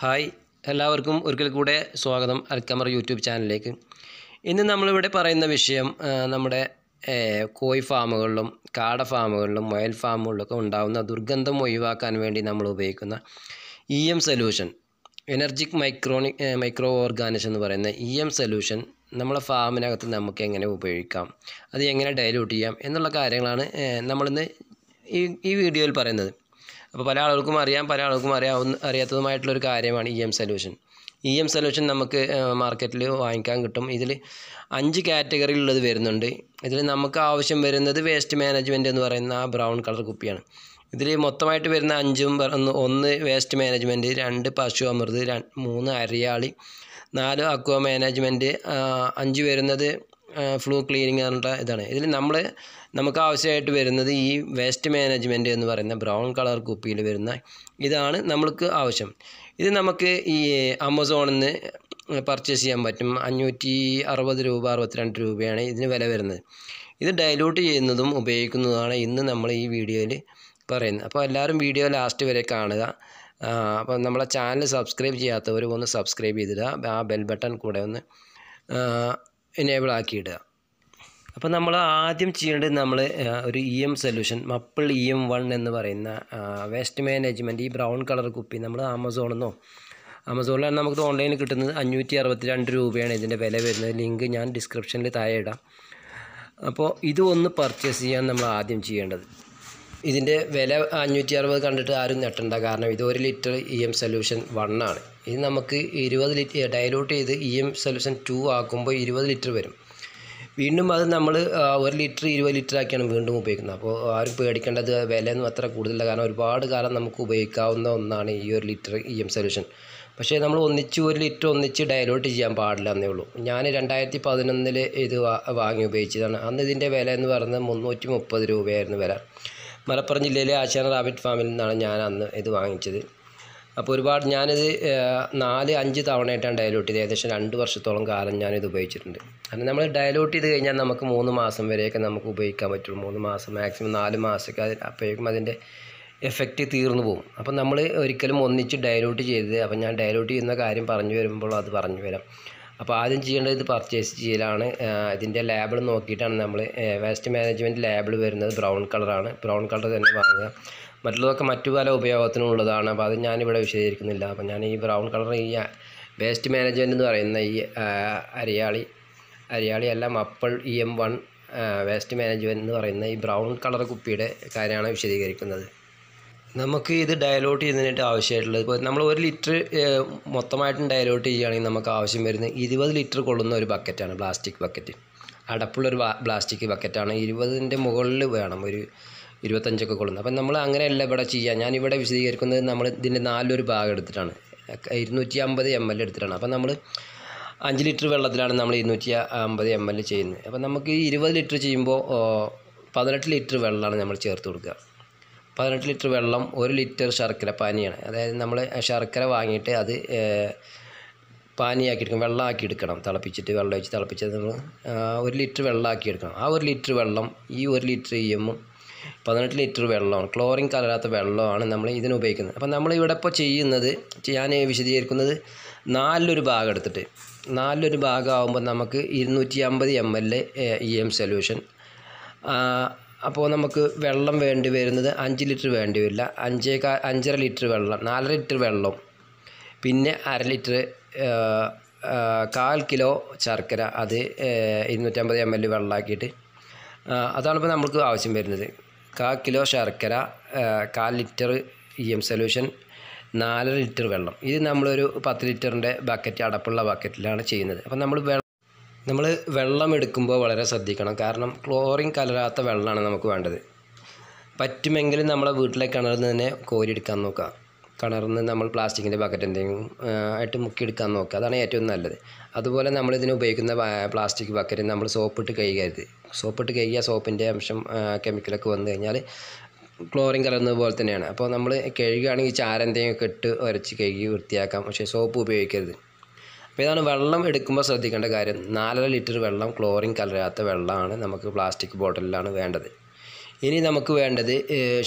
hi എല്ലാവർക്കും ഒരിക്കൽ കൂടെ സ്വാഗതം അൽക്കമർ യൂട്യൂബ് ചാനലിലേക്ക് ഇന്ന് നമ്മളിവിടെ പറയുന്ന വിഷയം നമ്മുടെ കോഴി ഫാമുകളിലും കാട ഫാമുകളിലും മൊയൽ ഫാമുകളിലൊക്കെ ഉണ്ടാകുന്ന ദുർഗന്ധം ഒഴിവാക്കാൻ വേണ്ടി നമ്മൾ ഉപയോഗിക്കുന്ന ഇ എം സൊല്യൂഷൻ എനർജിക് മൈക്രോണി മൈക്രോ ഓർഗാനിസം എന്ന് പറയുന്ന ഇ എം സൊല്യൂഷൻ നമ്മളെ ഫാമിനകത്ത് നമുക്ക് എങ്ങനെ ഉപയോഗിക്കാം അത് എങ്ങനെ ഡയലൂട്ട് ചെയ്യാം എന്നുള്ള കാര്യങ്ങളാണ് നമ്മളിന്ന് ഈ ഈ വീഡിയോയിൽ പറയുന്നത് അപ്പോൾ പല ആളുകൾക്കും അറിയാം പല ആളുകൾക്കും അറിയാവുന്ന അറിയാത്തതുമായിട്ടുള്ളൊരു കാര്യമാണ് E M solution E M solution നമുക്ക് മാർക്കറ്റിൽ വാങ്ങിക്കാൻ കിട്ടും ഇതിൽ അഞ്ച് കാറ്റഗറിയിലുള്ളത് വരുന്നുണ്ട് ഇതിൽ നമുക്ക് ആവശ്യം വരുന്നത് വേസ്റ്റ് മാനേജ്മെൻറ്റ് എന്ന് പറയുന്ന ആ ബ്രൗൺ കളർ കുപ്പിയാണ് ഇതിൽ മൊത്തമായിട്ട് വരുന്ന അഞ്ചും ഒന്ന് വേസ്റ്റ് മാനേജ്മെൻറ്റ് രണ്ട് പശു അമൃത് മൂന്ന് അരിയാളി നാല് അക്വ മാനേജ്മെൻറ്റ് അഞ്ച് വരുന്നത് ഫ്ലൂ ക്ലീനിങ് പറഞ്ഞിട്ട് ഇതാണ് ഇതിൽ നമ്മൾ നമുക്ക് ആവശ്യമായിട്ട് വരുന്നത് ഈ വേസ്റ്റ് മാനേജ്മെൻറ്റ് എന്ന് പറയുന്ന ബ്രൗൺ കളർ കുപ്പിയിൽ വരുന്ന ഇതാണ് നമ്മൾക്ക് ആവശ്യം ഇത് നമുക്ക് ഈ ആമസോണിൽ നിന്ന് പർച്ചേസ് ചെയ്യാൻ പറ്റും അഞ്ഞൂറ്റി അറുപത് രൂപ അറുപത്തിരണ്ട് രൂപയാണ് ഇതിന് വില വരുന്നത് ഇത് ഡൈലൂട്ട് ചെയ്യുന്നതും ഉപയോഗിക്കുന്നതുമാണ് ഇന്ന് നമ്മൾ ഈ വീഡിയോയിൽ പറയുന്നത് അപ്പോൾ എല്ലാവരും വീഡിയോ ലാസ്റ്റ് വരെ കാണുക അപ്പോൾ നമ്മളെ ചാനൽ സബ്സ്ക്രൈബ് ചെയ്യാത്തവർ ഒന്ന് സബ്സ്ക്രൈബ് ചെയ്തിടുക ആ ബെൽ ബട്ടൺ കൂടെ ഒന്ന് എനേബിൾ ആക്കിയിടുക അപ്പോൾ നമ്മൾ ആദ്യം ചെയ്യേണ്ടത് നമ്മൾ ഒരു ഇ എം സൊല്യൂഷൻ മപ്പിൾ ഇ എം വൺ എന്ന് പറയുന്ന വേസ്റ്റ് മാനേജ്മെൻറ്റ് ഈ ബ്രൗൺ കളർ കുപ്പി നമ്മൾ ആമസോണിൽ നിന്നോ ആമസോണിലാണ് നമുക്ക് ഓൺലൈനിൽ കിട്ടുന്നത് അഞ്ഞൂറ്റി അറുപത്തി രണ്ട് രൂപയാണ് ഇതിൻ്റെ വില വരുന്നത് ലിങ്ക് ഞാൻ ഡിസ്ക്രിപ്ഷനിൽ താഴെ ഇടാം അപ്പോൾ ഇത് ഒന്ന് പർച്ചേസ് ചെയ്യാൻ നമ്മൾ ആദ്യം ചെയ്യേണ്ടത് ഇതിൻ്റെ വില അഞ്ഞൂറ്റി അറുപത് കണ്ടിട്ട് ആരും ഞെട്ടണ്ട കാരണം ഇത് ഒരു ലിറ്റർ ഇ എം സൊല്യൂഷൻ വണ്ണാണ് ഇത് നമുക്ക് ഇരുപത് ലിറ്റർ ഡയലൂട്ട് ചെയ്ത് ഇ എം സൊല്യൂഷൻ ടു ആക്കുമ്പോൾ ഇരുപത് ലിറ്റർ വരും വീണ്ടും അത് നമ്മൾ ഒരു ലിറ്റർ ഇരുപത് ലിറ്റർ ആക്കിയാണ് വീണ്ടും ഉപയോഗിക്കുന്നത് അപ്പോൾ ആരും പേടിക്കേണ്ടത് വിലയൊന്നും അത്ര കൂടുതലില്ല കാരണം ഒരുപാട് കാലം നമുക്ക് ഉപയോഗിക്കാവുന്ന ഒന്നാണ് ഈ ഒരു ലിറ്റർ ഇ എം സൊല്യൂഷൻ പക്ഷേ നമ്മൾ ഒന്നിച്ച് ഒരു ലിറ്റർ ഒന്നിച്ച് ഡയലൂട്ട് ചെയ്യാൻ പാടില്ല എന്നേ ഉള്ളൂ ഞാൻ രണ്ടായിരത്തി പതിനൊന്നിൽ ഇത് വാങ്ങി ഉപയോഗിച്ചതാണ് അന്ന് ഇതിൻ്റെ വില എന്ന് പറയുന്നത് മുന്നൂറ്റി മുപ്പത് രൂപയായിരുന്നു വില മലപ്പുറം ജില്ലയിലെ ആശാന റാബിറ്റ് ഫാമിൽ നിന്നാണ് ഞാൻ അന്ന് ഇത് വാങ്ങിച്ചത് അപ്പോൾ ഒരുപാട് ഞാനിത് നാല് അഞ്ച് തവണയായിട്ടാണ് ഡയലോട്ട് ചെയ്ത് ഏകദേശം രണ്ട് വർഷത്തോളം കാലം ഞാനിത് ഉപയോഗിച്ചിട്ടുണ്ട് കാരണം നമ്മൾ ഡയലോട്ട് ചെയ്ത് കഴിഞ്ഞാൽ നമുക്ക് മൂന്ന് മാസം വരെയൊക്കെ നമുക്ക് ഉപയോഗിക്കാൻ പറ്റുള്ളൂ മൂന്ന് മാസം മാക്സിമം നാല് മാസമൊക്കെ അതിന് അപ്പോഴേക്കും അതിൻ്റെ എഫക്റ്റ് തീർന്നു പോകും അപ്പം നമ്മൾ ഒരിക്കലും ഒന്നിച്ച് ഡയലോട്ട് ചെയ്ത് അപ്പം ഞാൻ ഡയലോട്ട് ചെയ്യുന്ന കാര്യം പറഞ്ഞു വരുമ്പോൾ അത് പറഞ്ഞു വരാം അപ്പോൾ ആദ്യം ചെയ്യേണ്ടത് ഇത് പർച്ചേസ് ചെയ്യലാണ് ഇതിൻ്റെ ലേബിൾ നോക്കിയിട്ടാണ് നമ്മൾ വേസ്റ്റ് മാനേജ്മെൻറ്റ് ലേബിൾ വരുന്നത് ബ്രൗൺ കളറാണ് ബ്രൗൺ കളർ തന്നെ വാങ്ങുക മറ്റുള്ളതൊക്കെ മറ്റു പല ഉപയോഗത്തിനും ഉള്ളതാണ് അപ്പോൾ അത് ഞാനിവിടെ വിശദീകരിക്കുന്നില്ല അപ്പോൾ ഞാൻ ഈ ബ്രൗൺ കളർ ഈ വേസ്റ്റ് മാനേജ്മെൻ്റ് എന്ന് പറയുന്ന ഈ അരിയാളി അരിയാളി എല്ലാം മപ്പിൾ E M one waste management എന്ന് പറയുന്ന ഈ ബ്രൗൺ കളർ കുപ്പിയുടെ കാര്യമാണ് വിശദീകരിക്കുന്നത് നമുക്ക് ഇത് ഡയലോട്ട് ചെയ്യുന്നതിനായിട്ട് ആവശ്യമായിട്ടുള്ളത് ഇപ്പോൾ നമ്മൾ ഒരു ലിറ്റർ മൊത്തമായിട്ടും ഡയലോട്ട് ചെയ്യുകയാണെങ്കിൽ നമുക്ക് ആവശ്യം വരുന്നത് ഇരുപത് ലിറ്റർ കൊള്ളുന്ന ഒരു ബക്കറ്റാണ് പ്ലാസ്റ്റിക് ബക്കറ്റ് അടപ്പുള്ള ഒരു പ്ലാസ്റ്റിക് ബക്കറ്റാണ് ഇരുപതിൻ്റെ മുകളിൽ വേണം ഒരു ഇരുപത്തഞ്ചൊക്കെ കൊള്ളുന്നത് അപ്പം നമ്മൾ അങ്ങനെയല്ല ഇവിടെ ചെയ്യുക ഞാനിവിടെ വിശദീകരിക്കുന്നത് നമ്മൾ ഇതിൻ്റെ നാലൊരു ഭാഗം എടുത്തിട്ടാണ് ഇരുന്നൂറ്റി അമ്പത് എം എൽ എടുത്തിട്ടാണ് അപ്പം നമ്മൾ അഞ്ച് ലിറ്റർ വെള്ളത്തിലാണ് നമ്മൾ ഇരുന്നൂറ്റി അമ്പത് എം എൽ ചെയ്യുന്നത് അപ്പം നമുക്ക് ഇരുപത് ലിറ്റർ ചെയ്യുമ്പോൾ പതിനെട്ട് ലിറ്റർ വെള്ളമാണ് നമ്മൾ ചേർത്ത് കൊടുക്കുക പതിനെട്ട് ലിറ്റർ വെള്ളം ഒരു ലിറ്റർ ശർക്കര പാനിയാണ് അതായത് നമ്മൾ ശർക്കര വാങ്ങിയിട്ട് അത് പാനിയാക്കി എടുക്കണം വെള്ളമാക്കി എടുക്കണം തിളപ്പിച്ചിട്ട് വെള്ളം ഒഴിച്ച് തിളപ്പിച്ചത് നമ്മൾ ഒരു ലിറ്റർ വെള്ളമാക്കി എടുക്കണം ആ ഒരു ലിറ്റർ വെള്ളം ഈ ഒരു ലിറ്റർ ചെയ്യുമ്പോൾ പതിനെട്ട് ലിറ്റർ വെള്ളമാണ് ക്ലോറിൻ കലരാത്ത വെള്ളമാണ് നമ്മൾ ഇതിന് ഉപയോഗിക്കുന്നത് അപ്പം നമ്മൾ ഇവിടെ ഇപ്പോൾ ചെയ്യുന്നത് ഞാൻ വിശദീകരിക്കുന്നത് നാലിലൊരു ഭാഗം എടുത്തിട്ട് നാലിലൊരു ഭാഗമാകുമ്പോൾ നമുക്ക് ഇരുന്നൂറ്റി അമ്പത് M L E e M solution അപ്പോൾ നമുക്ക് വെള്ളം വേണ്ടി വരുന്നത് അഞ്ച് ലിറ്റർ വേണ്ടി വരില്ല അഞ്ചേ അഞ്ചര ലിറ്റർ വെള്ളം നാലര ലിറ്റർ വെള്ളം പിന്നെ അര ലിറ്റർ കാൽ കിലോ ശർക്കര അത് ഇരുന്നൂറ്റമ്പത് എം എൽ വെള്ളമാക്കിയിട്ട് അതാണിപ്പോൾ നമുക്ക് ആവശ്യം വരുന്നത് കാ കിലോ ശർക്കര കാൽ ലിറ്റർ ഇ എം സൊല്യൂഷൻ നാല് ലിറ്റർ വെള്ളം ഇത് നമ്മളൊരു പത്ത് ലിറ്ററിൻ്റെ ബക്കറ്റ് അടപ്പുള്ള ബക്കറ്റിലാണ് ചെയ്യുന്നത് അപ്പം നമ്മൾ വെള്ളം നമ്മൾ വെള്ളം എടുക്കുമ്പോൾ വളരെ ശ്രദ്ധിക്കണം കാരണം ക്ലോറിൻ കലരാത്ത വെള്ളമാണ് നമുക്ക് വേണ്ടത് പറ്റുമെങ്കിൽ നമ്മളെ വീട്ടിലെ കിണറിൽ നിന്ന് തന്നെ കോരിയെടുക്കാൻ നോക്കുക കിണറിൽ നിന്ന് നമ്മൾ പ്ലാസ്റ്റിക്കിൻ്റെ ബക്കറ്റ് എന്തെങ്കിലും ആയിട്ട് മുക്കിയെടുക്കാൻ നോക്കുക അതാണ് ഏറ്റവും നല്ലത് അതുപോലെ നമ്മൾ ഇതിന് ഉപയോഗിക്കുന്ന പ്ലാസ്റ്റിക് ബക്കറ്റ് നമ്മൾ സോപ്പിട്ട് കഴുകരുത് സോപ്പിട്ട് കഴുകിയ സോപ്പിൻ്റെ അംശം കെമിക്കലൊക്കെ വന്നു കഴിഞ്ഞാൽ ക്ലോറിൻ കലർന്നത് പോലെ തന്നെയാണ് അപ്പോൾ നമ്മൾ കഴുകുകയാണെങ്കിൽ ഒക്കെ ഇട്ട് ഉരച്ച് കഴുകി വൃത്തിയാക്കാം പക്ഷേ സോപ്പ് ഉപയോഗിക്കരുത് അപ്പോൾ ഇതാണ് വെള്ളം എടുക്കുമ്പോൾ ശ്രദ്ധിക്കേണ്ട കാര്യം നാലര ലിറ്റർ വെള്ളം ക്ലോറിൻ കലരാത്ത വെള്ളമാണ് നമുക്ക് പ്ലാസ്റ്റിക് ബോട്ടിലാണ് വേണ്ടത് ഇനി നമുക്ക് വേണ്ടത്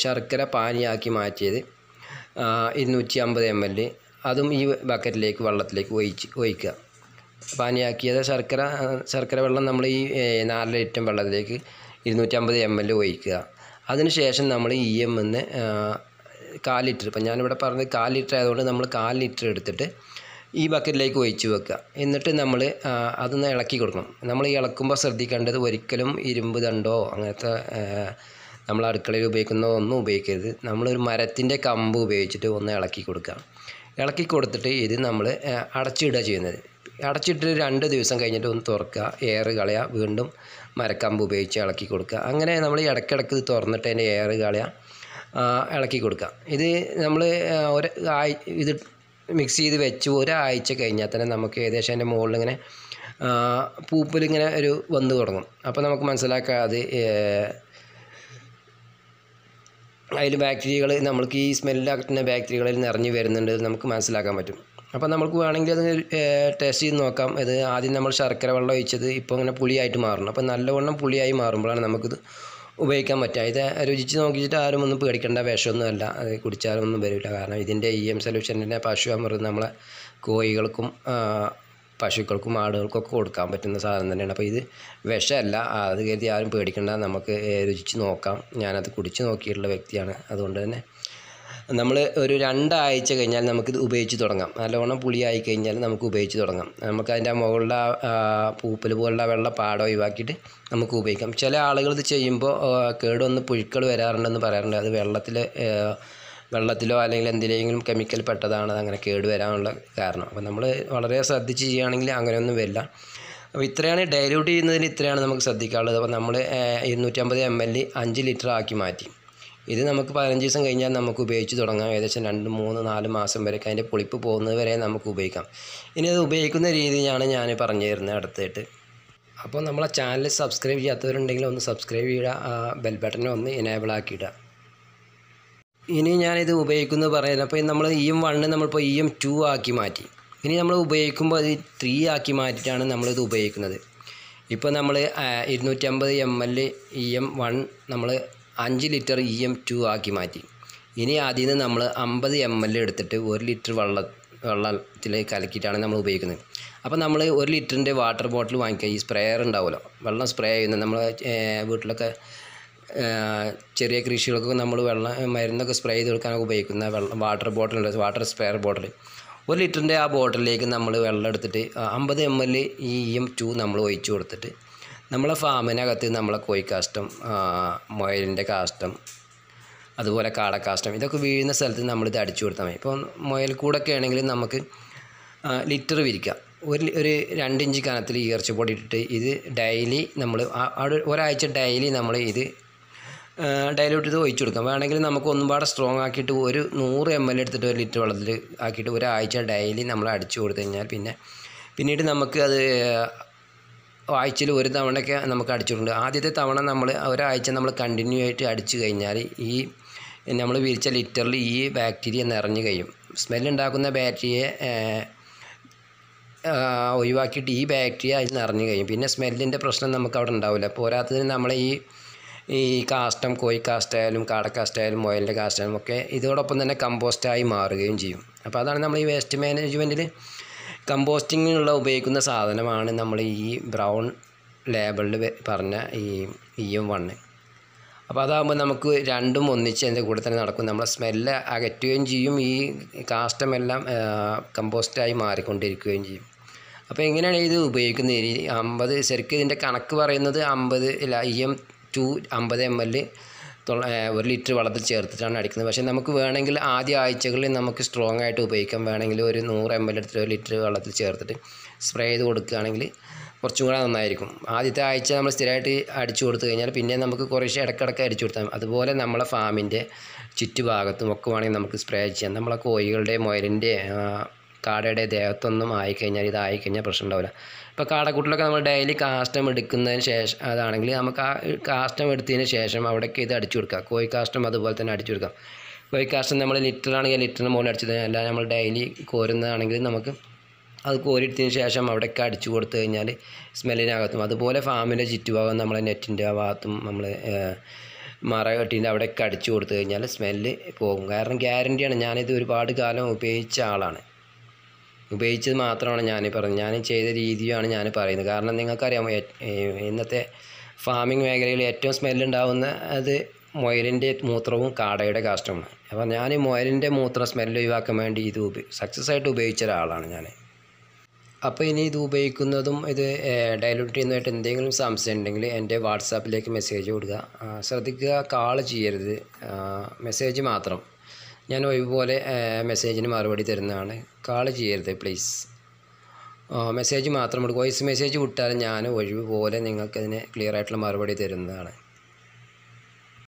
ശർക്കര പാനിയാക്കി മാറ്റിയത് ഇരുന്നൂറ്റി അമ്പത് എം എൽ അതും ഈ ബക്കറ്റിലേക്ക് വെള്ളത്തിലേക്ക് ഒഴിച്ച് ഒഴിക്കുക പാനിയാക്കിയത് ശർക്കര ശർക്കര വെള്ളം നമ്മൾ ഈ നാല് ലിറ്റർ വെള്ളത്തിലേക്ക് ഇരുന്നൂറ്റി അമ്പത് എം എൽ ഒഴിക്കുക അതിനുശേഷം നമ്മൾ ഇ e എം എന്ന് കാൽ ലിറ്റർ ഇപ്പം ഞാനിവിടെ പറഞ്ഞത് കാൽ ലിറ്റർ ആയതുകൊണ്ട് നമ്മൾ കാൽ ലിറ്റർ എടുത്തിട്ട് ഈ ബക്കറ്റിലേക്ക് ഒഴിച്ചു വെക്കുക എന്നിട്ട് നമ്മൾ അതൊന്ന് ഇളക്കി കൊടുക്കണം നമ്മൾ ഇളക്കുമ്പോൾ ശ്രദ്ധിക്കേണ്ടത് ഒരിക്കലും ഇരുമ്പ് ദണ്ടോ അങ്ങനത്തെ നമ്മൾ അടുക്കളയിൽ ഉപയോഗിക്കുന്ന ഒന്നും ഉപയോഗിക്കരുത് നമ്മളൊരു മരത്തിൻ്റെ കമ്പ് ഉപയോഗിച്ചിട്ട് ഒന്ന് ഇളക്കി കൊടുക്കുക ഇളക്കി കൊടുത്തിട്ട് ഇത് നമ്മൾ അടച്ചിടുക ചെയ്യുന്നത് അടച്ചിട്ട് രണ്ട് ദിവസം കഴിഞ്ഞിട്ട് ഒന്ന് തുറക്കുക എയർ കളയുക വീണ്ടും മരക്കമ്പ് ഉപയോഗിച്ച് ഇളക്കി കൊടുക്കുക അങ്ങനെ നമ്മൾ ഇടയ്ക്കിടയ്ക്ക് ഇത് തുറന്നിട്ട് അതിൻ്റെ എയർ കളയുക ഇളക്കി കൊടുക്കുക ഇത് നമ്മൾ ഒരു ഇത് മിക്സ് ചെയ്ത് വെച്ച് ഒരാഴ്ച കഴിഞ്ഞാൽ തന്നെ നമുക്ക് ഏകദേശം അതിൻ്റെ മുകളിൽ ഇങ്ങനെ പൂപ്പലിങ്ങനെ ഒരു വന്ന് തുടങ്ങും അപ്പോൾ നമുക്ക് മനസ്സിലാക്കാം അത് അതിൽ ബാക്ടീരിയകൾ നമ്മൾക്ക് ഈ സ്മെല്ലാക്കുന്ന ബാക്ടീരിയകളിൽ നിറഞ്ഞു വരുന്നുണ്ട് നമുക്ക് മനസ്സിലാക്കാൻ പറ്റും അപ്പോൾ നമുക്ക് വേണമെങ്കിൽ അത് ടേസ്റ്റ് ചെയ്ത് നോക്കാം ഇത് ആദ്യം നമ്മൾ ശർക്കര വെള്ളം ഒഴിച്ചത് ഇപ്പോൾ ഇങ്ങനെ പുളിയായിട്ട് മാറണം അപ്പോൾ നല്ലവണ്ണം പുളിയായി മാറുമ്പോഴാണ് നമുക്കിത് ഉപയോഗിക്കാൻ പറ്റുക ഇത് രുചിച്ച് നോക്കിയിട്ട് ആരും ഒന്നും പേടിക്കേണ്ട വിഷമൊന്നുമല്ല അത് കുടിച്ചാലും ഒന്നും വരില്ല കാരണം ഇതിൻ്റെ ഇ e എം സൊല്യൂഷൻ്റെ പശു അമൃത് നമ്മളെ കോഴികൾക്കും പശുക്കൾക്കും ആടുകൾക്കൊക്കെ കൊടുക്കാൻ പറ്റുന്ന സാധനം തന്നെയാണ് അപ്പോൾ ഇത് വിഷമല്ല അത് കരുതി ആരും പേടിക്കേണ്ട നമുക്ക് രുചിച്ച് നോക്കാം ഞാനത് കുടിച്ച് നോക്കിയിട്ടുള്ള വ്യക്തിയാണ് അതുകൊണ്ട് തന്നെ നമ്മൾ ഒരു രണ്ടാഴ്ച കഴിഞ്ഞാൽ നമുക്കിത് ഉപയോഗിച്ച് തുടങ്ങാം നല്ലവണ്ണം പുളിയായി കഴിഞ്ഞാൽ നമുക്ക് ഉപയോഗിച്ച് തുടങ്ങാം നമുക്ക് അതിൻ്റെ മുകളിലെ പൂപ്പൽ പോലുള്ള വെള്ള പാടം ഒഴിവാക്കിയിട്ട് നമുക്ക് ഉപയോഗിക്കാം ചില ആളുകൾ ഇത് ചെയ്യുമ്പോൾ കേടുവന്ന് പുഴുക്കൾ വരാറുണ്ടെന്ന് പറയാറുണ്ട് അത് വെള്ളത്തിൽ വെള്ളത്തിലോ അല്ലെങ്കിൽ എന്തിലെങ്കിലും കെമിക്കൽ പെട്ടതാണ് അങ്ങനെ കേടുവരാനുള്ള കാരണം അപ്പോൾ നമ്മൾ വളരെ ശ്രദ്ധിച്ച് ചെയ്യുകയാണെങ്കിൽ അങ്ങനെയൊന്നും വരില്ല അപ്പോൾ ഇത്രയാണ് ഡൈല്യൂട്ട് ചെയ്യുന്നതിന് ഇത്രയാണ് നമുക്ക് ശ്രദ്ധിക്കാനുള്ളത് അപ്പോൾ നമ്മൾ ഇരുന്നൂറ്റമ്പത് എം എൽ അഞ്ച് ലിറ്റർ ആക്കി മാറ്റി ഇത് നമുക്ക് പതിനഞ്ച് ദിവസം കഴിഞ്ഞാൽ നമുക്ക് ഉപയോഗിച്ച് തുടങ്ങാം ഏകദേശം രണ്ട് മൂന്ന് നാല് മാസം വരെ അതിൻ്റെ പുളിപ്പ് പോകുന്നത് വരെ നമുക്ക് ഉപയോഗിക്കാം ഇനി അത് ഉപയോഗിക്കുന്ന രീതിയാണ് ഞാൻ പറഞ്ഞു തരുന്നത് അടുത്തായിട്ട് അപ്പോൾ നമ്മളെ ചാനൽ സബ്സ്ക്രൈബ് ചെയ്യാത്തവരുണ്ടെങ്കിൽ ഒന്ന് സബ്സ്ക്രൈബ് ചെയ്യുക ബെൽ ബട്ടനെ ഒന്ന് എനേബിൾ ആക്കിയിടുക ഇനി ഞാനിത് ഉപയോഗിക്കുന്നു പറയുന്നത് അപ്പോൾ നമ്മൾ ഇ എം വണ്ണ് നമ്മളിപ്പോൾ ഇ എം ടു ആക്കി മാറ്റി ഇനി നമ്മൾ ഉപയോഗിക്കുമ്പോൾ അത് ത്രീ ആക്കി മാറ്റിയിട്ടാണ് നമ്മളിത് ഉപയോഗിക്കുന്നത് ഇപ്പോൾ നമ്മൾ ഇരുന്നൂറ്റമ്പത് M L E M one നമ്മൾ അഞ്ച് ലിറ്റർ ഇ എം ടു ആക്കി മാറ്റി ഇനി അതിൽ നിന്ന് നമ്മൾ അമ്പത് എം എൽ എടുത്തിട്ട് ഒരു ലിറ്റർ വെള്ള വെള്ളത്തിൽ കലക്കിയിട്ടാണ് നമ്മൾ ഉപയോഗിക്കുന്നത് അപ്പോൾ നമ്മൾ ഒരു ലിറ്ററിൻ്റെ വാട്ടർ ബോട്ടിൽ വാങ്ങിക്കുക ഈ സ്പ്രേയർ ഉണ്ടാവുമല്ലോ വെള്ളം സ്പ്രേ ചെയ്യുന്നത് നമ്മൾ വീട്ടിലൊക്കെ ചെറിയ കൃഷികൾക്കൊക്കെ നമ്മൾ വെള്ളം മരുന്നൊക്കെ സ്പ്രേ ചെയ്ത് കൊടുക്കാനൊക്കെ ഉപയോഗിക്കുന്ന വെള്ളം water bottle water spare bottle ഒരു ലിറ്ററിൻ്റെ ആ ബോട്ടിലേക്ക് നമ്മൾ വെള്ളം എടുത്തിട്ട് അമ്പത് എം എൽ ഈ e എം ടു നമ്മൾ ഒഴിച്ചു കൊടുത്തിട്ട് നമ്മളെ ഫാമിനകത്ത് നമ്മളെ കോഴി കാഷ്ടം മുയലിൻ്റെ കാഷ്ടം അതുപോലെ കാടക്കാഷ്ടം ഇതൊക്കെ വീഴുന്ന സ്ഥലത്ത് നമ്മളിത് അടിച്ചു കൊടുത്താൽ മതി ഇപ്പോൾ മുയൽ കൂടൊക്കെ ആണെങ്കിൽ നമുക്ക് ലിറ്റർ വിരിക്കാം ഒരു ഒരു രണ്ടിഞ്ച് കനത്തിൽ ഈർച്ചപ്പൊടി ഇട്ടിട്ട് ഇത് ഡെയിലി നമ്മൾ ഒരാഴ്ച ഡെയിലി നമ്മൾ ഇത് ഡയലൂട്ട് ചെയ്ത് ഒഴിച്ചു കൊടുക്കാം വേണമെങ്കിൽ നമുക്ക് ഒന്നും പാടെ സ്ട്രോങ് ആക്കിയിട്ട് ഒരു നൂറ് എം എൽ എടുത്തിട്ട് ഒരു ലിറ്റർ വെള്ളത്തിൽ ആക്കിയിട്ട് ഒരാഴ്ച ഡെയിലി നമ്മൾ അടിച്ചു കൊടുത്തു കഴിഞ്ഞാൽ പിന്നെ പിന്നീട് നമുക്ക് അത് ആഴ്ചയിൽ ഒരു തവണയൊക്കെ നമുക്ക് അടിച്ചിട്ടുണ്ട് ആദ്യത്തെ തവണ നമ്മൾ ഒരാഴ്ച നമ്മൾ കണ്ടിന്യൂ ആയിട്ട് അടിച്ചു കഴിഞ്ഞാൽ ഈ നമ്മൾ വിരിച്ച ലിറ്ററിൽ ഈ ബാക്ടീരിയ നിറഞ്ഞു കഴിയും സ്മെല്ലുണ്ടാക്കുന്ന ബാക്ടീരിയെ ഒഴിവാക്കിയിട്ട് ഈ ബാക്ടീരിയ അതിൽ നിറഞ്ഞു കഴിയും പിന്നെ സ്മെല്ലിൻ്റെ പ്രശ്നം നമുക്ക് അവിടെ ഉണ്ടാവില്ല പോരാത്തതിന് നമ്മളെ ഈ ഈ കാഷ്ടം കോഴിക്കാഷ്ടമായാലും കാടക്കാഷ്ടമായാലും മുയലിൻ്റെ കാഷ്ടം ഒക്കെ ഇതോടൊപ്പം തന്നെ കമ്പോസ്റ്റായി മാറുകയും ചെയ്യും അപ്പോൾ അതാണ് നമ്മൾ ഈ വേസ്റ്റ് മാനേജ്മെൻറ്റിൽ കമ്പോസ്റ്റിങ്ങിനുള്ള ഉപയോഗിക്കുന്ന സാധനമാണ് നമ്മൾ ഈ ബ്രൗൺ ലേബിളിൽ പറഞ്ഞ ഈ ഇ എം വണ്ണ് അപ്പോൾ അതാകുമ്പോൾ നമുക്ക് രണ്ടും ഒന്നിച്ച് അതിൻ്റെ കൂടെ തന്നെ നടക്കും നമ്മളെ സ്മെല്ല് അകറ്റുകയും ചെയ്യും ഈ കാഷ്ടമെല്ലാം കമ്പോസ്റ്റായി മാറിക്കൊണ്ടിരിക്കുകയും ചെയ്യും അപ്പോൾ എങ്ങനെയാണ് ഇത് ഉപയോഗിക്കുന്നത് അമ്പത് ശരിക്കും ഇതിൻ്റെ കണക്ക് പറയുന്നത് അമ്പത് ഇല്ല ഇ എം ടു അമ്പത് എം എൽ ഒരു ലിറ്റർ വെള്ളത്തിൽ ചേർത്തിട്ടാണ് അടിക്കുന്നത് പക്ഷേ നമുക്ക് വേണമെങ്കിൽ ആദ്യ ആഴ്ചകളിൽ നമുക്ക് സ്ട്രോങ് ആയിട്ട് ഉപയോഗിക്കാം വേണമെങ്കിൽ ഒരു നൂറ് എം എൽ എടുത്തിട്ട് ഒരു ലിറ്റർ വെള്ളത്തിൽ ചേർത്തിട്ട് സ്പ്രേ ചെയ്ത് കൊടുക്കുകയാണെങ്കിൽ കുറച്ചും കൂടെ നന്നായിരിക്കും ആദ്യത്തെ ആഴ്ച നമ്മൾ സ്ഥിരമായിട്ട് അടിച്ചു കൊടുത്തു കഴിഞ്ഞാൽ പിന്നെ നമുക്ക് കുറേശ്ശെ ഇടക്കിടക്ക് അടിച്ചു കൊടുത്താൽ അതുപോലെ നമ്മളെ ഫാമിൻ്റെ ചുറ്റുഭാഗത്തും ഒക്കെ വേണമെങ്കിൽ നമുക്ക് സ്പ്രേ ചെയ്യാം നമ്മളെ കോഴികളുടെ മുയലിൻ്റെ കാടയുടെ ദേഹത്തൊന്നും ആയിക്കഴിഞ്ഞാൽ ഇതായിക്കഴിഞ്ഞാൽ പ്രശ്നം ഉണ്ടാവില്ല ഇപ്പോൾ കാടക്കൂട്ടിലൊക്കെ നമ്മൾ ഡെയിലി കാഷ്ടം എടുക്കുന്നതിന് ശേഷം അതാണെങ്കിൽ നമുക്ക് ആ കാഷ്ടം എടുത്തതിന് ശേഷം അവിടേക്ക് ഇത് അടിച്ചു കൊടുക്കാം കോഴി കാഷ്ടം അതുപോലെ തന്നെ അടിച്ചു കൊടുക്കാം കോഴി കാഷ്ടം നമ്മൾ ലിറ്റർ ആണെങ്കിൽ ലിറ്ററിന് മുകളിൽ അടിച്ചത് അല്ല നമ്മൾ ഡെയിലി കോരുന്നതാണെങ്കിൽ നമുക്ക് അത് കോരിയെടുത്തതിന് ശേഷം അവിടേക്ക് അടിച്ചു കൊടുത്തു കഴിഞ്ഞാൽ സ്മെല്ലിനകത്തും അതുപോലെ ഫാമിൻ്റെ ചുറ്റുഭാഗം നമ്മളെ നെറ്റിൻ്റെ ഭാഗത്തും നമ്മൾ മറകെട്ടിൻ്റെ അവിടെയൊക്കെ അടിച്ചു കൊടുത്തു കഴിഞ്ഞാൽ സ്മെല്ല് പോകും കാരണം ഗ്യാരൻറ്റിയാണ് ഞാനിത് ഒരുപാട് കാലം ഉപയോഗിച്ച ആളാണ് ഉപയോഗിച്ചത് മാത്രമാണ് ഞാൻ പറയുന്നത് ഞാൻ ചെയ്ത രീതിയാണ് ഞാൻ പറയുന്നത് കാരണം നിങ്ങൾക്കറിയാമോ ഇന്നത്തെ ഫാമിംഗ് മേഖലയിൽ ഏറ്റവും സ്മെല്ലുണ്ടാവുന്ന അത് മൊയലിൻ്റെ മൂത്രവും കാടയുടെ കാഷ്ടമാണ് അപ്പോൾ ഞാൻ മൊയലിൻ്റെ മൂത്ര സ്മെല്ല് ഒഴിവാക്കാൻ വേണ്ടി ഇത് ഉപ സക്സസ് ആയിട്ട് ഉപയോഗിച്ച ഒരാളാണ് ഞാൻ അപ്പോൾ ഇനി ഇത് ഉപയോഗിക്കുന്നതും ഇത് ഡയലൂട്ട് ചെയ്യുന്നതായിട്ട് എന്തെങ്കിലും സംശയം ഉണ്ടെങ്കിൽ എൻ്റെ വാട്സാപ്പിലേക്ക് മെസ്സേജ് കൊടുക്കുക ശ്രദ്ധിക്കുക കാൾ ചെയ്യരുത് മെസ്സേജ് മാത്രം ഞാൻ ഒഴിവ് പോലെ മെസ്സേജിന് മറുപടി തരുന്നതാണ് കാൾ ചെയ്യരുത് പ്ലീസ് മെസ്സേജ് മാത്രം വോയിസ് മെസ്സേജ് വിട്ടാൽ ഞാൻ ഒഴിവ് പോലെ നിങ്ങൾക്കതിന് ക്ലിയർ ആയിട്ടുള്ള മറുപടി തരുന്നതാണ്